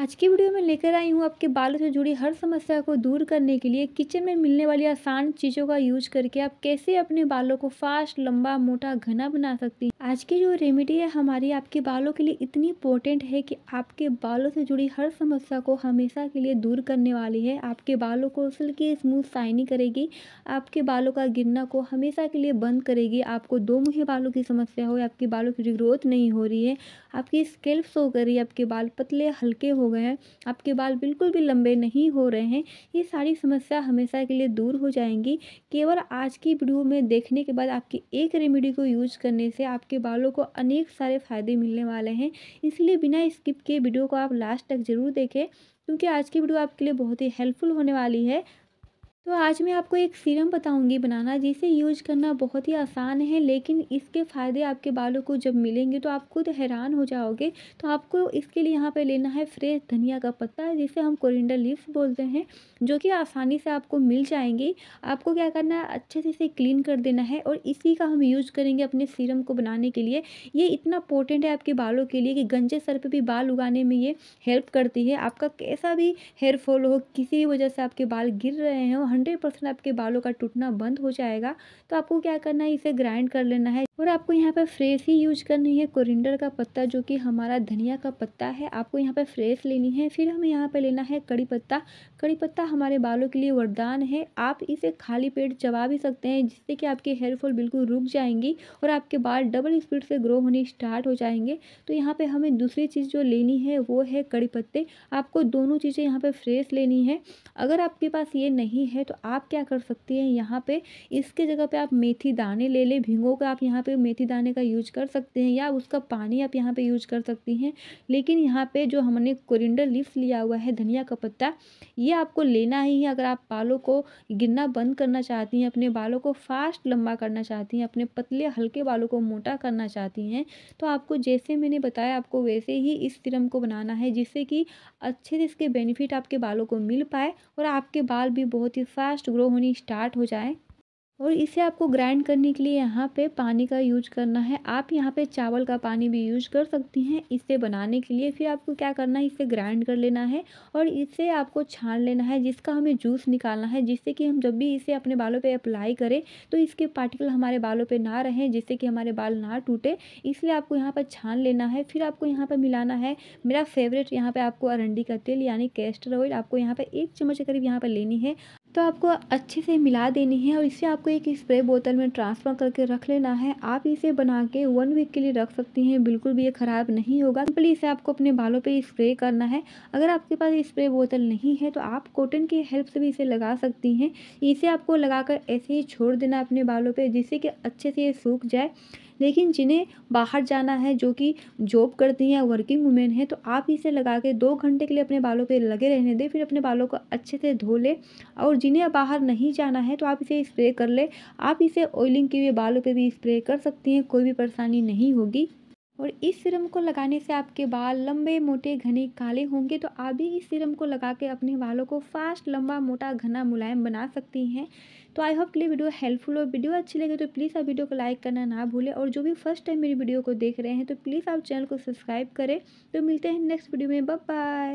आज की वीडियो में लेकर आई हूँ आपके बालों से जुड़ी हर समस्या को दूर करने के लिए किचन में मिलने वाली आसान चीज़ों का यूज करके आप कैसे अपने बालों को फास्ट लंबा मोटा घना बना सकती हैं आज की जो रेमेडी है हमारी आपके बालों के लिए इतनी इम्पोर्टेंट है कि आपके बालों से जुड़ी हर समस्या को हमेशा के लिए दूर करने वाली है आपके बालों को सिल्की स्मूथ शाइनी करेगी आपके बालों का गिरना को हमेशा के लिए बंद करेगी आपको दो मुहे बालों की समस्या हो आपके बालों की ग्रोथ नहीं हो रही है आपकी स्केल्प सो कर रही है आपके बाल पतले हल्के हो गए हैं आपके बाल बिल्कुल भी लंबे नहीं हो रहे हैं ये सारी समस्या हमेशा के लिए दूर हो जाएंगी केवल आज की वीडियो में देखने के बाद आपकी एक रेमेडी को यूज करने से आपके बालों को अनेक सारे फ़ायदे मिलने वाले हैं इसलिए बिना स्किप के वीडियो को आप लास्ट तक ज़रूर देखें क्योंकि आज की वीडियो आपके लिए बहुत ही हेल्पफुल होने वाली है तो आज मैं आपको एक सीरम बताऊंगी बनाना जिसे यूज करना बहुत ही आसान है लेकिन इसके फ़ायदे आपके बालों को जब मिलेंगे तो आप खुद हैरान हो जाओगे तो आपको इसके लिए यहाँ पे लेना है फ्रेश धनिया का पत्ता जिसे हम कोरिंडर लीव्स बोलते हैं जो कि आसानी से आपको मिल जाएंगी आपको क्या करना है अच्छे से इसे क्लीन कर देना है और इसी का हम यूज करेंगे अपने सीरम को बनाने के लिए ये इतना पोर्टेंट है आपके बालों के लिए कि गंजे सर पर भी बाल उगाने में ये हेल्प करती है आपका कैसा भी हेयरफॉल हो किसी वजह से आपके बाल गिर रहे हैं हंड्रेड परसेंट आपके बालों का टूटना बंद हो जाएगा तो आपको क्या करना है इसे ग्राइंड कर लेना है और आपको यहाँ पर फ्रेश ही यूज करनी है कोरिंडर का पत्ता जो कि हमारा धनिया का पत्ता है आपको यहाँ पर फ्रेश लेनी है फिर हमें यहाँ पर लेना है कड़ी पत्ता कड़ी पत्ता हमारे बालों के लिए वरदान है आप इसे खाली पेट चबा भी सकते हैं जिससे कि आपके हेयर फॉल बिल्कुल रुक जाएंगी और आपके बाल डबल स्पीड से ग्रो होने स्टार्ट हो जाएंगे तो यहाँ पर हमें दूसरी चीज़ जो लेनी है वो है कड़ी पत्ते आपको दोनों चीज़ें यहाँ पर फ्रेश लेनी है अगर आपके पास ये नहीं है तो आप क्या कर सकती हैं यहाँ पर इसके जगह पर आप मेथी दाने ले लें भिंगो का आप यहाँ पे मेथी दाने का यूज कर सकते हैं या उसका पानी आप यहाँ पे यूज कर सकती हैं लेकिन यहाँ पे जो हमने कोरिंडर लिप्स लिया हुआ है धनिया का पत्ता ये आपको लेना ही है अगर आप बालों को गिरना बंद करना चाहती हैं अपने बालों को फास्ट लंबा करना चाहती हैं अपने पतले हल्के बालों को मोटा करना चाहती हैं तो आपको जैसे मैंने बताया आपको वैसे ही इस सिरम को बनाना है जिससे कि अच्छे से इसके बेनिफिट आपके बालों को मिल पाए और आपके बाल भी बहुत ही फास्ट ग्रो होनी स्टार्ट हो जाए और इसे आपको ग्राइंड करने के लिए यहाँ पे पानी का यूज करना है आप यहाँ पे चावल का पानी भी यूज कर सकती हैं इसे बनाने के लिए फिर आपको क्या करना है इसे ग्राइंड कर लेना है और इसे आपको छान लेना है जिसका हमें जूस निकालना है जिससे कि हम जब भी इसे अपने बालों पे अप्लाई करें तो इसके पार्टिकल हमारे बालों पर ना रहें जिससे कि हमारे बाल ना टूटे इसलिए आपको यहाँ पर छान लेना है फिर आपको यहाँ पर मिलाना है मेरा फेवरेट यहाँ पर आपको अरंडी का तेल यानी कैस्टर ऑयल आपको यहाँ पर एक चम्मच के करीब यहाँ पर लेनी है तो आपको अच्छे से मिला देनी है और इसे आपको एक स्प्रे बोतल में ट्रांसफ़र करके रख लेना है आप इसे बना के वन वीक के लिए रख सकती हैं बिल्कुल भी ये ख़राब नहीं होगा सिंपली इसे आपको अपने बालों पर स्प्रे करना है अगर आपके पास स्प्रे बोतल नहीं है तो आप कॉटन की हेल्प से भी इसे लगा सकती हैं इसे आपको लगा ऐसे ही छोड़ देना अपने बालों पर जिससे कि अच्छे से ये सूख जाए लेकिन जिन्हें बाहर जाना है जो कि जॉब करती हैं वर्किंग वुमेन है तो आप इसे लगा के दो घंटे के लिए अपने बालों पर लगे रहने दें फिर अपने बालों को अच्छे से धो लें और जिन्हें बाहर नहीं जाना है तो आप इसे स्प्रे कर लें आप इसे ऑयलिंग के हुए बालों पर भी स्प्रे कर सकती हैं कोई भी परेशानी नहीं होगी और इस सिरम को लगाने से आपके बाल लंबे मोटे घने काले होंगे तो आप भी इस सिरम को लगा के अपने बालों को फास्ट लंबा मोटा घना मुलायम बना सकती हैं तो आई होप के लिए वीडियो हेल्पफुल और वीडियो अच्छी लगे तो प्लीज़ आप वीडियो को लाइक करना ना भूलें और जो भी फर्स्ट टाइम मेरी वीडियो को देख रहे हैं तो प्लीज़ आप चैनल को सब्सक्राइब करें तो मिलते हैं नेक्स्ट वीडियो में बाय